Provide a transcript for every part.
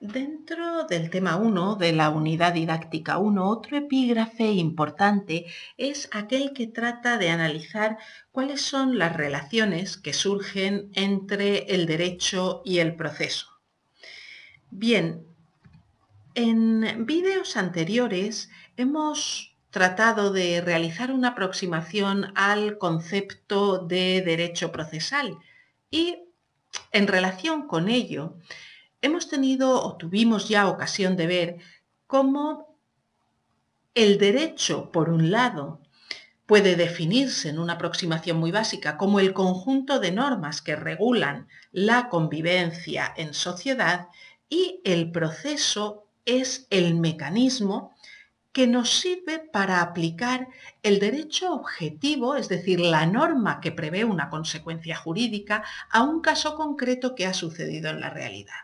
Dentro del tema 1 de la unidad didáctica 1, otro epígrafe importante es aquel que trata de analizar cuáles son las relaciones que surgen entre el derecho y el proceso. Bien, en vídeos anteriores hemos tratado de realizar una aproximación al concepto de derecho procesal y en relación con ello hemos tenido o tuvimos ya ocasión de ver cómo el derecho, por un lado, puede definirse en una aproximación muy básica como el conjunto de normas que regulan la convivencia en sociedad y el proceso es el mecanismo que nos sirve para aplicar el derecho objetivo, es decir, la norma que prevé una consecuencia jurídica, a un caso concreto que ha sucedido en la realidad.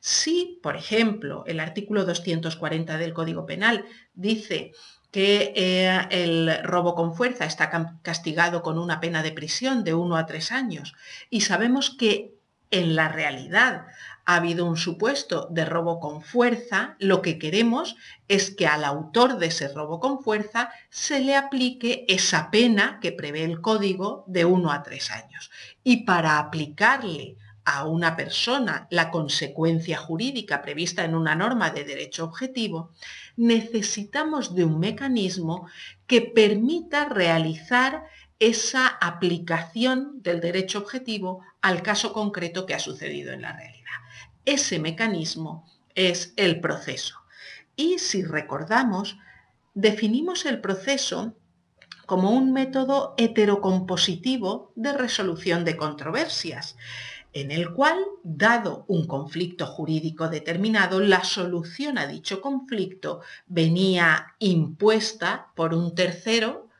Si, por ejemplo, el artículo 240 del Código Penal dice que eh, el robo con fuerza está castigado con una pena de prisión de uno a tres años y sabemos que en la realidad ha habido un supuesto de robo con fuerza, lo que queremos es que al autor de ese robo con fuerza se le aplique esa pena que prevé el código de uno a tres años. Y para aplicarle a una persona la consecuencia jurídica prevista en una norma de derecho objetivo, necesitamos de un mecanismo que permita realizar esa aplicación del derecho objetivo al caso concreto que ha sucedido en la realidad. Ese mecanismo es el proceso. Y si recordamos, definimos el proceso como un método heterocompositivo de resolución de controversias, en el cual, dado un conflicto jurídico determinado, la solución a dicho conflicto venía impuesta por un tercero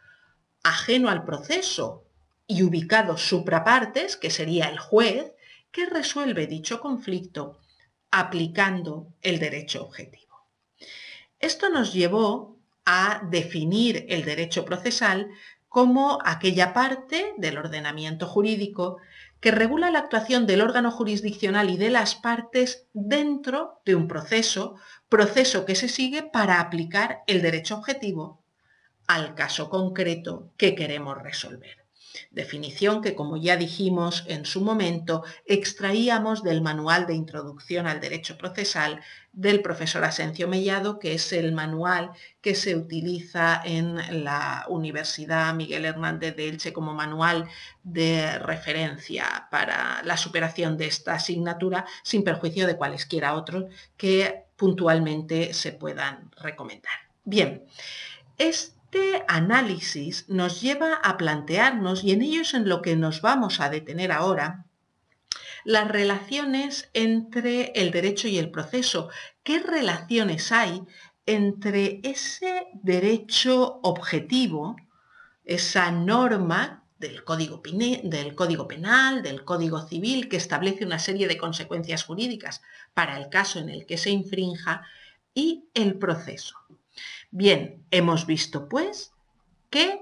ajeno al proceso y ubicado suprapartes, que sería el juez, que resuelve dicho conflicto aplicando el derecho objetivo. Esto nos llevó a definir el derecho procesal como aquella parte del ordenamiento jurídico que regula la actuación del órgano jurisdiccional y de las partes dentro de un proceso, proceso que se sigue para aplicar el derecho objetivo al caso concreto que queremos resolver definición que, como ya dijimos en su momento, extraíamos del Manual de Introducción al Derecho Procesal del profesor Asencio Mellado, que es el manual que se utiliza en la Universidad Miguel Hernández de Elche como manual de referencia para la superación de esta asignatura, sin perjuicio de cualesquiera otros que puntualmente se puedan recomendar. Bien, es este análisis nos lleva a plantearnos, y en ello es en lo que nos vamos a detener ahora, las relaciones entre el derecho y el proceso. ¿Qué relaciones hay entre ese derecho objetivo, esa norma del código, del código, penal, del código civil, que establece una serie de consecuencias jurídicas para el caso en el que se infrinja, y el proceso? Bien, hemos visto pues que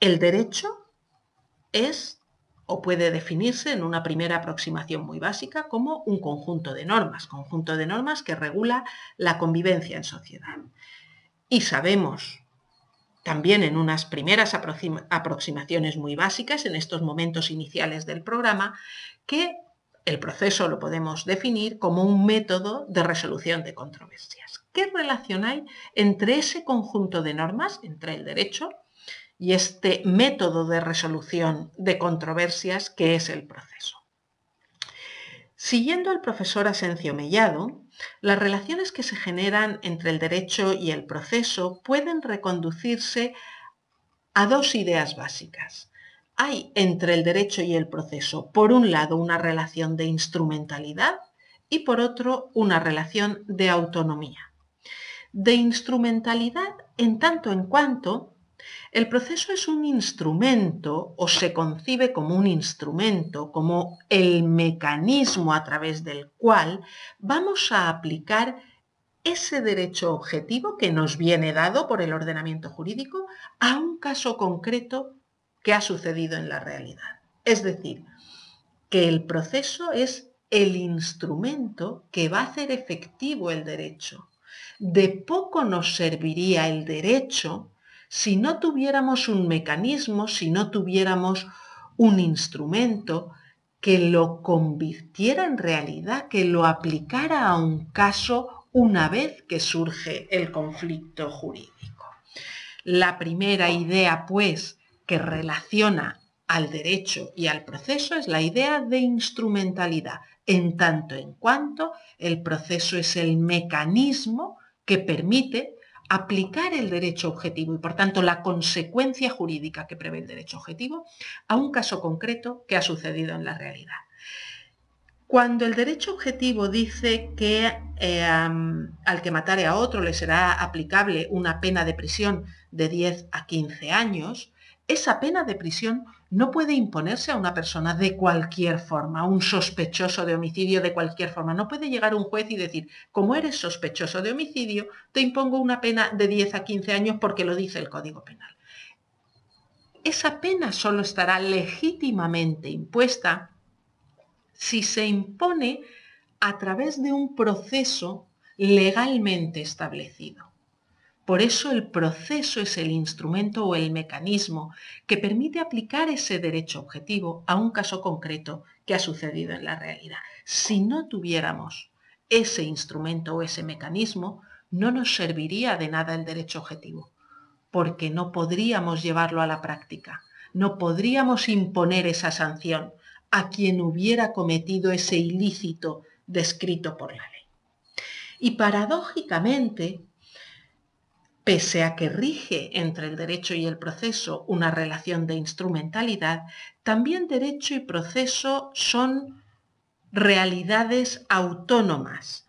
el derecho es o puede definirse en una primera aproximación muy básica como un conjunto de normas, conjunto de normas que regula la convivencia en sociedad. Y sabemos también en unas primeras aproximaciones muy básicas, en estos momentos iniciales del programa, que el proceso lo podemos definir como un método de resolución de controversias. ¿Qué relación hay entre ese conjunto de normas, entre el derecho y este método de resolución de controversias que es el proceso? Siguiendo al profesor Asencio Mellado, las relaciones que se generan entre el derecho y el proceso pueden reconducirse a dos ideas básicas. Hay entre el derecho y el proceso, por un lado, una relación de instrumentalidad y por otro, una relación de autonomía de instrumentalidad en tanto en cuanto el proceso es un instrumento o se concibe como un instrumento, como el mecanismo a través del cual vamos a aplicar ese derecho objetivo que nos viene dado por el ordenamiento jurídico a un caso concreto que ha sucedido en la realidad. Es decir, que el proceso es el instrumento que va a hacer efectivo el derecho, de poco nos serviría el derecho si no tuviéramos un mecanismo, si no tuviéramos un instrumento que lo convirtiera en realidad, que lo aplicara a un caso una vez que surge el conflicto jurídico. La primera idea, pues, que relaciona al derecho y al proceso es la idea de instrumentalidad en tanto en cuanto el proceso es el mecanismo que permite aplicar el derecho objetivo y, por tanto, la consecuencia jurídica que prevé el derecho objetivo a un caso concreto que ha sucedido en la realidad. Cuando el derecho objetivo dice que eh, al que matare a otro le será aplicable una pena de prisión de 10 a 15 años, esa pena de prisión no puede imponerse a una persona de cualquier forma, a un sospechoso de homicidio de cualquier forma. No puede llegar un juez y decir, como eres sospechoso de homicidio, te impongo una pena de 10 a 15 años porque lo dice el Código Penal. Esa pena solo estará legítimamente impuesta si se impone a través de un proceso legalmente establecido. Por eso el proceso es el instrumento o el mecanismo que permite aplicar ese derecho objetivo a un caso concreto que ha sucedido en la realidad. Si no tuviéramos ese instrumento o ese mecanismo, no nos serviría de nada el derecho objetivo, porque no podríamos llevarlo a la práctica, no podríamos imponer esa sanción a quien hubiera cometido ese ilícito descrito por la ley. Y paradójicamente, Pese a que rige entre el derecho y el proceso una relación de instrumentalidad, también derecho y proceso son realidades autónomas,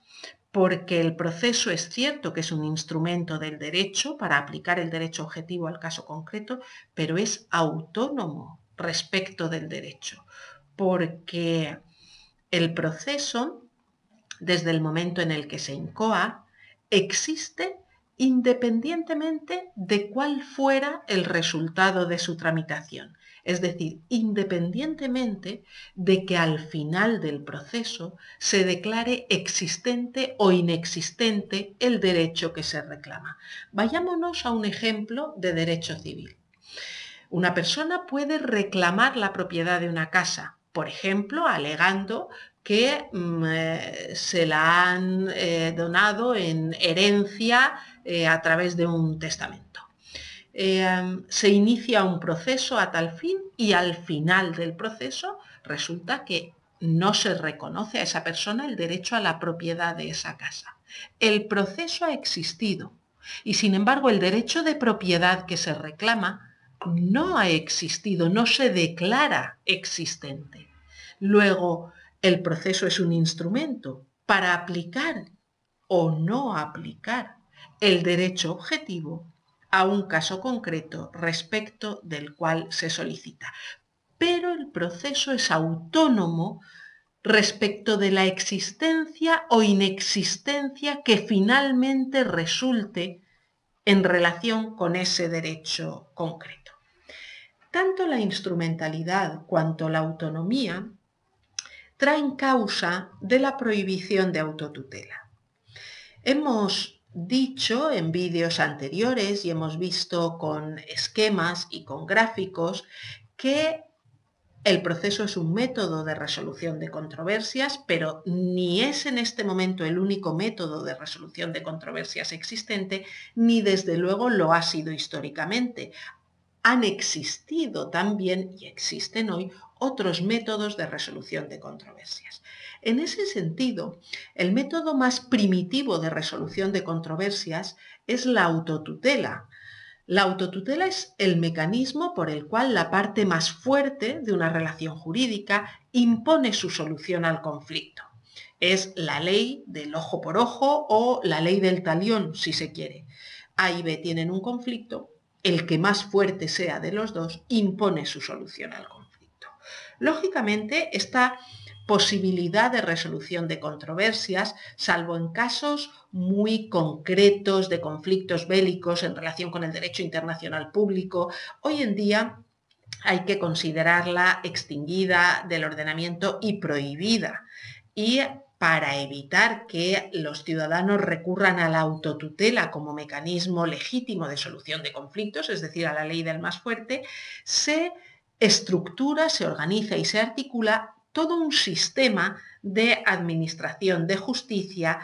porque el proceso es cierto que es un instrumento del derecho para aplicar el derecho objetivo al caso concreto, pero es autónomo respecto del derecho, porque el proceso, desde el momento en el que se incoa, existe independientemente de cuál fuera el resultado de su tramitación. Es decir, independientemente de que al final del proceso se declare existente o inexistente el derecho que se reclama. Vayámonos a un ejemplo de derecho civil. Una persona puede reclamar la propiedad de una casa, por ejemplo, alegando que mm, eh, se la han eh, donado en herencia eh, a través de un testamento. Eh, se inicia un proceso a tal fin y al final del proceso resulta que no se reconoce a esa persona el derecho a la propiedad de esa casa. El proceso ha existido y sin embargo el derecho de propiedad que se reclama no ha existido, no se declara existente. Luego, el proceso es un instrumento para aplicar o no aplicar el derecho objetivo a un caso concreto respecto del cual se solicita. Pero el proceso es autónomo respecto de la existencia o inexistencia que finalmente resulte en relación con ese derecho concreto. Tanto la instrumentalidad cuanto la autonomía traen causa de la prohibición de autotutela. Hemos dicho en vídeos anteriores y hemos visto con esquemas y con gráficos que el proceso es un método de resolución de controversias, pero ni es en este momento el único método de resolución de controversias existente, ni desde luego lo ha sido históricamente. Han existido también y existen hoy otros métodos de resolución de controversias. En ese sentido, el método más primitivo de resolución de controversias es la autotutela. La autotutela es el mecanismo por el cual la parte más fuerte de una relación jurídica impone su solución al conflicto. Es la ley del ojo por ojo o la ley del talión, si se quiere. A y B tienen un conflicto, el que más fuerte sea de los dos impone su solución al conflicto. Lógicamente, esta posibilidad de resolución de controversias, salvo en casos muy concretos de conflictos bélicos en relación con el derecho internacional público. Hoy en día hay que considerarla extinguida del ordenamiento y prohibida. Y para evitar que los ciudadanos recurran a la autotutela como mecanismo legítimo de solución de conflictos, es decir, a la ley del más fuerte, se estructura, se organiza y se articula todo un sistema de administración de justicia,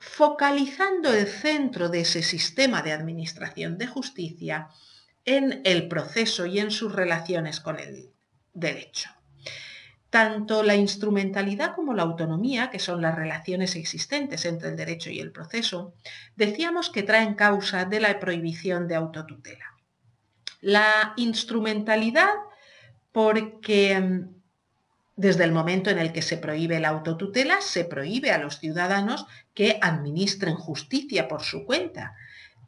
focalizando el centro de ese sistema de administración de justicia en el proceso y en sus relaciones con el derecho. Tanto la instrumentalidad como la autonomía, que son las relaciones existentes entre el derecho y el proceso, decíamos que traen causa de la prohibición de autotutela. La instrumentalidad porque mm, desde el momento en el que se prohíbe la autotutela, se prohíbe a los ciudadanos que administren justicia por su cuenta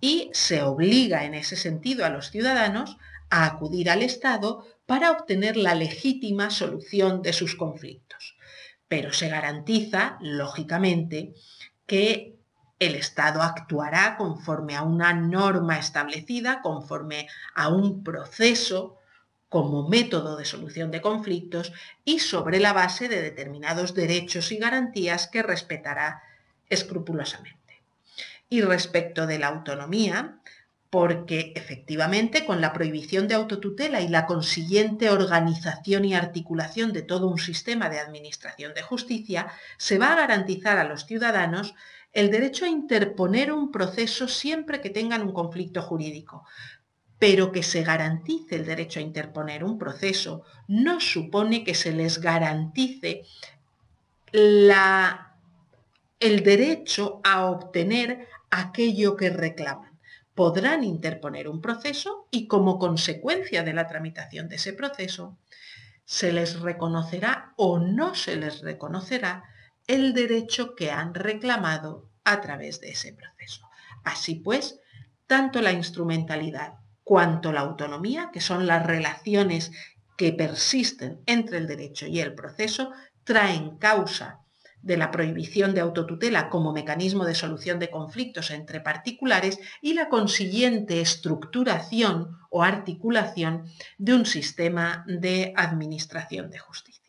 y se obliga en ese sentido a los ciudadanos a acudir al Estado para obtener la legítima solución de sus conflictos. Pero se garantiza, lógicamente, que el Estado actuará conforme a una norma establecida, conforme a un proceso como método de solución de conflictos y sobre la base de determinados derechos y garantías que respetará escrupulosamente. Y respecto de la autonomía, porque efectivamente con la prohibición de autotutela y la consiguiente organización y articulación de todo un sistema de administración de justicia, se va a garantizar a los ciudadanos el derecho a interponer un proceso siempre que tengan un conflicto jurídico, pero que se garantice el derecho a interponer un proceso no supone que se les garantice la, el derecho a obtener aquello que reclaman. Podrán interponer un proceso y como consecuencia de la tramitación de ese proceso, se les reconocerá o no se les reconocerá el derecho que han reclamado a través de ese proceso. Así pues, tanto la instrumentalidad cuanto la autonomía, que son las relaciones que persisten entre el derecho y el proceso, traen causa de la prohibición de autotutela como mecanismo de solución de conflictos entre particulares y la consiguiente estructuración o articulación de un sistema de administración de justicia.